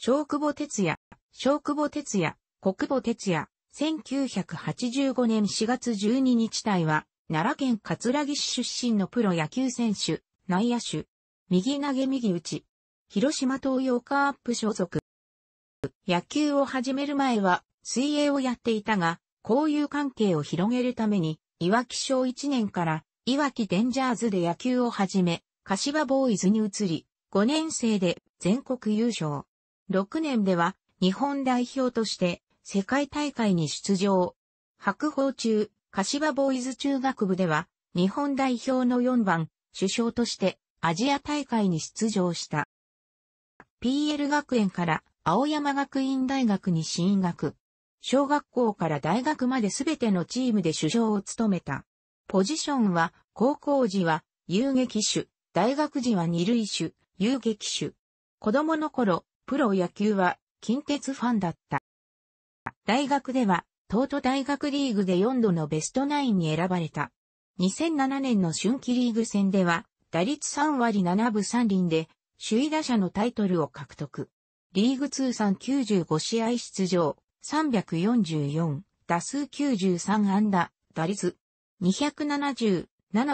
小久保哲也、小久保哲也、小久保哲也、1985年4月12日隊は、奈良県葛城市出身のプロ野球選手、内野手、右投げ右打ち、広島東洋カープ所属。野球を始める前は、水泳をやっていたが、交友関係を広げるために、いわき小1年から、いわきデンジャーズで野球を始め、柏ボーイズに移り、5年生で全国優勝。6年では日本代表として世界大会に出場。白鵬中、柏ボーイズ中学部では日本代表の4番、首相としてアジア大会に出場した。PL 学園から青山学院大学に進学。小学校から大学まで全てのチームで首相を務めた。ポジションは、高校時は遊撃手、大学時は二塁手、遊撃手。子供の頃、プロ野球は近鉄ファンだった。大学では、東都大学リーグで4度のベストナインに選ばれた。2007年の春季リーグ戦では、打率3割7分3厘で、首位打者のタイトルを獲得。リーグ通算95試合出場、344、打数93安打、打率、277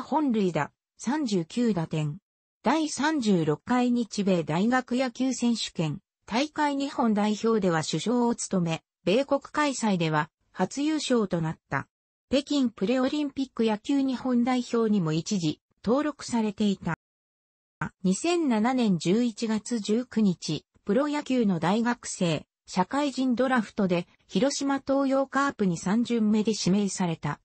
本塁打、39打点。第36回日米大学野球選手権、大会日本代表では首相を務め、米国開催では初優勝となった。北京プレオリンピック野球日本代表にも一時登録されていた。2007年11月19日、プロ野球の大学生、社会人ドラフトで広島東洋カープに3巡目で指名された。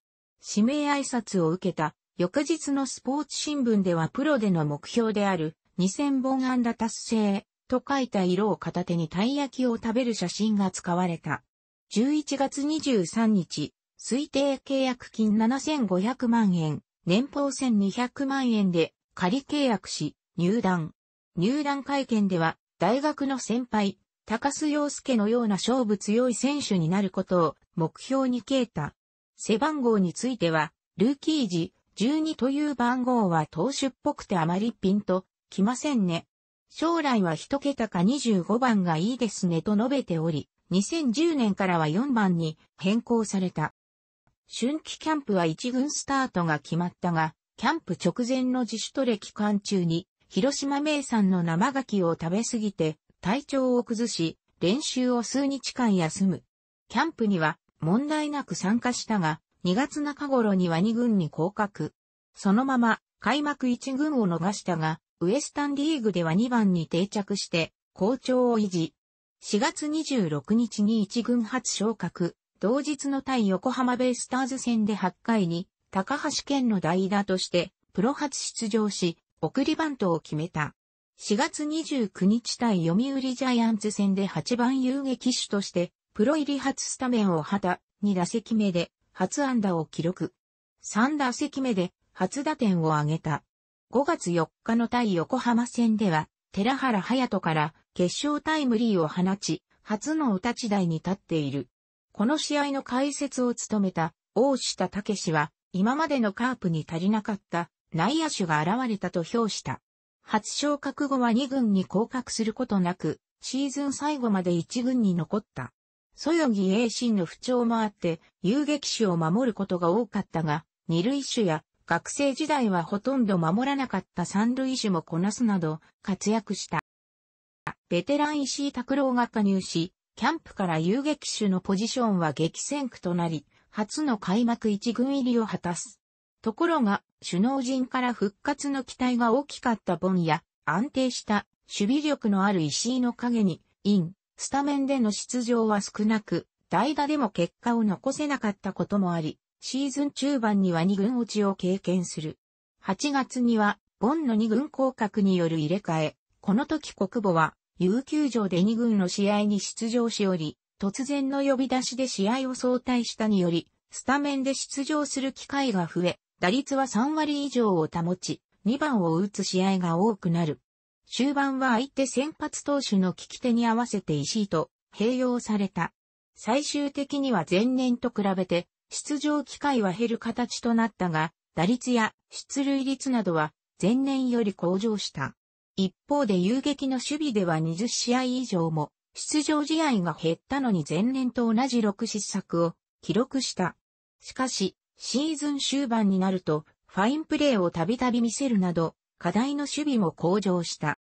指名挨拶を受けた翌日のスポーツ新聞ではプロでの目標である2000本安打達成と書いた色を片手にたい焼きを食べる写真が使われた。11月23日、推定契約金7500万円、年俸1200万円で仮契約し、入団。入団会見では、大学の先輩、高須洋介のような勝負強い選手になることを目標にえた。背番号については、ルーキー時、12という番号は投手っぽくてあまりピンと来ませんね。将来は一桁か25番がいいですねと述べており、2010年からは4番に変更された。春季キャンプは1軍スタートが決まったが、キャンプ直前の自主トレ期間中に、広島名産の生牡蠣を食べすぎて、体調を崩し、練習を数日間休む。キャンプには問題なく参加したが、2月中頃には2軍に降格。そのまま開幕1軍を逃したが、ウエスタンリーグでは2番に定着して、好調を維持。4月26日に1軍初昇格、同日の対横浜ベイスターズ戦で8回に、高橋健の代打として、プロ初出場し、送りバントを決めた。4月29日対読売ジャイアンツ戦で8番遊撃手として、プロ入り初スタメンを旗、2打席目で、初安打を記録。3打席目で、初打点を挙げた。5月4日の対横浜戦では、寺原隼人から決勝タイムリーを放ち、初のお立ち台に立っている。この試合の解説を務めた大下武は、今までのカープに足りなかった内野手が現れたと評した。初昇格後は2軍に降格することなく、シーズン最後まで1軍に残った。そよぎ栄心の不調もあって、遊撃手を守ることが多かったが、二塁手や学生時代はほとんど守らなかった三塁手もこなすなど活躍した。ベテラン石井拓郎が加入し、キャンプから遊撃手のポジションは激戦区となり、初の開幕一軍入りを果たす。ところが、首脳陣から復活の期待が大きかったボンや、安定した守備力のある石井の陰に、イン、スタメンでの出場は少なく、代打でも結果を残せなかったこともあり、シーズン中盤には2軍落ちを経験する。8月には、ボンの2軍降格による入れ替え、この時国母は、有球場で2軍の試合に出場しおり、突然の呼び出しで試合を早退したにより、スタメンで出場する機会が増え、打率は3割以上を保ち、2番を打つ試合が多くなる。終盤は相手先発投手の利き手に合わせて石井と併用された。最終的には前年と比べて出場機会は減る形となったが、打率や出塁率などは前年より向上した。一方で遊撃の守備では20試合以上も出場試合が減ったのに前年と同じ6失策を記録した。しかし、シーズン終盤になると、ファインプレーをたびたび見せるなど、課題の守備も向上した。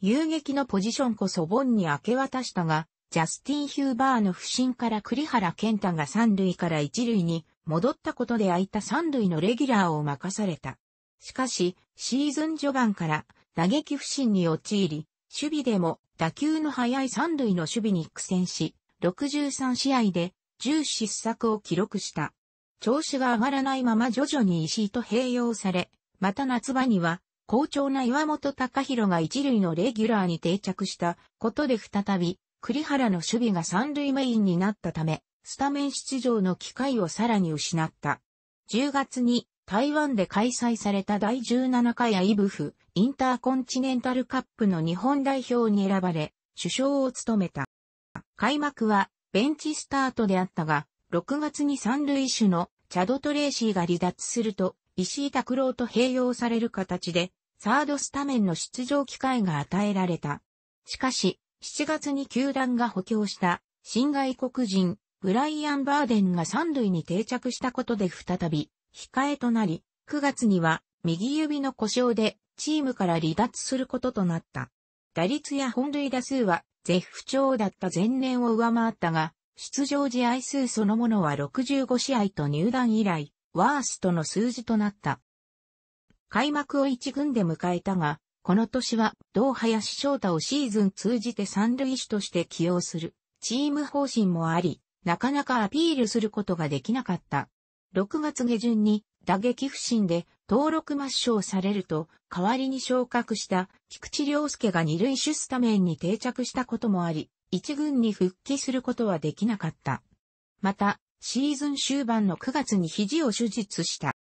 遊撃のポジションこそボンに明け渡したが、ジャスティン・ヒューバーの不振から栗原健太が三塁から一塁に戻ったことで空いた三塁のレギュラーを任された。しかし、シーズン序盤から打撃不振に陥り、守備でも打球の速い三塁の守備に苦戦し、63試合で10失策を記録した。調子が上がらないまま徐々に石井と併用され、また夏場には、好調な岩本隆弘が一塁のレギュラーに定着したことで再び栗原の守備が三塁メインになったため、スタメン出場の機会をさらに失った。10月に台湾で開催された第17回アイブフインターコンチネンタルカップの日本代表に選ばれ、首相を務めた。開幕はベンチスタートであったが、6月に三塁手のチャドトレーシーが離脱すると、石井拓郎と併用される形で、サードスタメンの出場機会が与えられた。しかし、7月に球団が補強した新外国人ブライアン・バーデンが三塁に定着したことで再び控えとなり、9月には右指の故障でチームから離脱することとなった。打率や本塁打数は絶不調だった前年を上回ったが、出場試合数そのものは65試合と入団以来、ワーストの数字となった。開幕を1軍で迎えたが、この年は、同林翔太をシーズン通じて三塁手として起用する、チーム方針もあり、なかなかアピールすることができなかった。6月下旬に打撃不振で登録抹消されると、代わりに昇格した菊池良介が二塁手スタメンに定着したこともあり、一軍に復帰することはできなかった。また、シーズン終盤の9月に肘を手術した。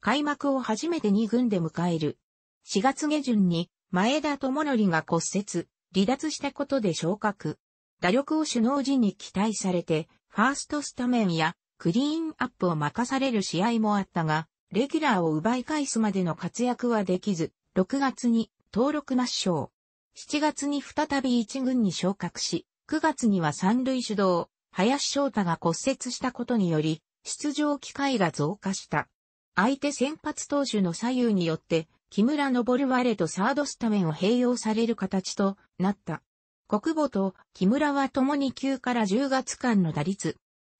開幕を初めて2軍で迎える4月下旬に前田智則が骨折、離脱したことで昇格。打力を首脳陣に期待されて、ファーストスタメンやクリーンアップを任される試合もあったが、レギュラーを奪い返すまでの活躍はできず、6月に登録抹消。7月に再び1軍に昇格し、9月には三塁主導、林翔太が骨折したことにより、出場機会が増加した。相手先発投手の左右によって、木村昇ワレとサードスタメンを併用される形となった。国母と木村は共に9から10月間の打率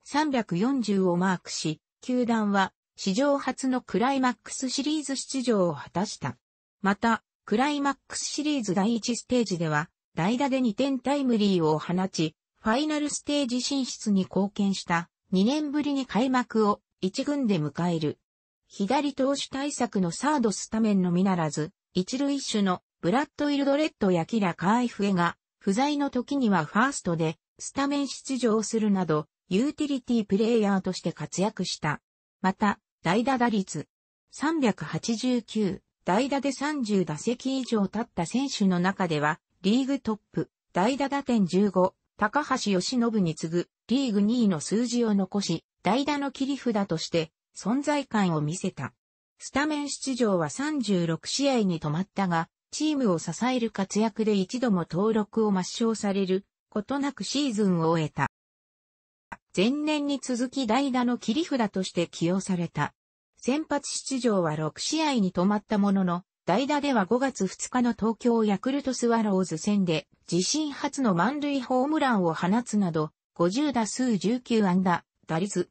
340をマークし、球団は史上初のクライマックスシリーズ出場を果たした。また、クライマックスシリーズ第1ステージでは、代打で2点タイムリーを放ち、ファイナルステージ進出に貢献した2年ぶりに開幕を1軍で迎える。左投手対策のサードスタメンのみならず、一塁手のブラッド・イルドレッドやキラ・カーイフエが、不在の時にはファーストで、スタメン出場するなど、ユーティリティプレイヤーとして活躍した。また、代打打率389、代打で30打席以上立った選手の中では、リーグトップ、代打打点15、高橋義信に次ぐ、リーグ2位の数字を残し、代打の切り札として、存在感を見せた。スタメン出場は36試合に止まったが、チームを支える活躍で一度も登録を抹消されることなくシーズンを終えた。前年に続き代打の切り札として起用された。先発出場は6試合に止まったものの、代打では5月2日の東京ヤクルトスワローズ戦で自身初の満塁ホームランを放つなど、50打数19安打、打率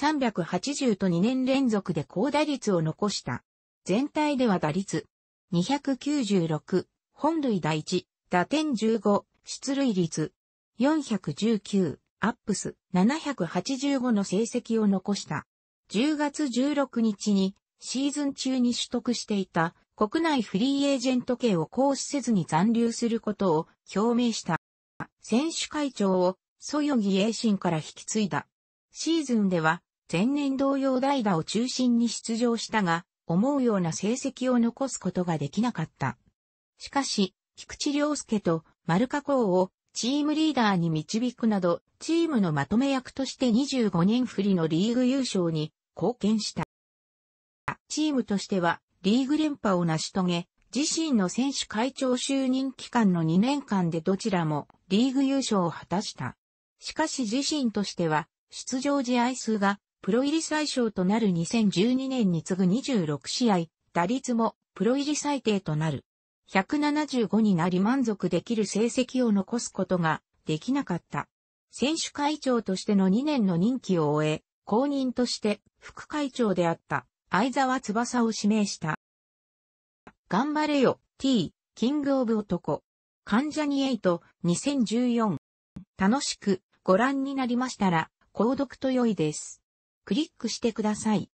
380と2年連続で高打率を残した。全体では打率296、本塁第1、打点15、出塁率419、アップス785の成績を残した。10月16日にシーズン中に取得していた国内フリーエージェント系を行使せずに残留することを表明した。選手会長をソヨギシンから引き継いだ。シーズンでは前年同様代打を中心に出場したが、思うような成績を残すことができなかった。しかし、菊池良介と丸加工をチームリーダーに導くなど、チームのまとめ役として25年振りのリーグ優勝に貢献した。チームとしては、リーグ連覇を成し遂げ、自身の選手会長就任期間の2年間でどちらもリーグ優勝を果たした。しかし自身としては、出場試合数がプロ入り最小となる2012年に次ぐ26試合、打率もプロ入り最低となる。175になり満足できる成績を残すことができなかった。選手会長としての2年の任期を終え、公認として副会長であった相沢翼を指名した。頑張れよ、T、キングオブ男。関ジャニエイト2014。楽しくご覧になりましたら、購読と良いです。クリックしてください。